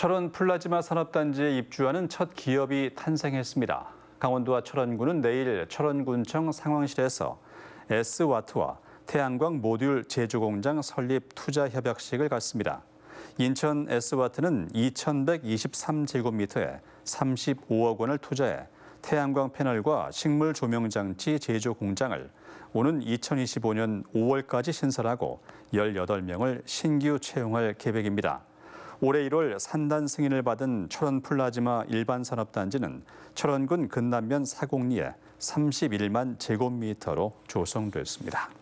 철원 플라즈마 산업단지에 입주하는 첫 기업이 탄생했습니다. 강원도와 철원군은 내일 철원군청 상황실에서 S와트와 태양광 모듈 제조공장 설립 투자 협약식을 갖습니다. 인천 S와트는 2,123제곱미터에 35억 원을 투자해 태양광 패널과 식물 조명장치 제조 공장을 오는 2025년 5월까지 신설하고 18명을 신규 채용할 계획입니다. 올해 1월 산단 승인을 받은 철원 플라즈마 일반 산업단지는 철원군 근남면 사곡리에 31만 제곱미터로 조성됐습니다.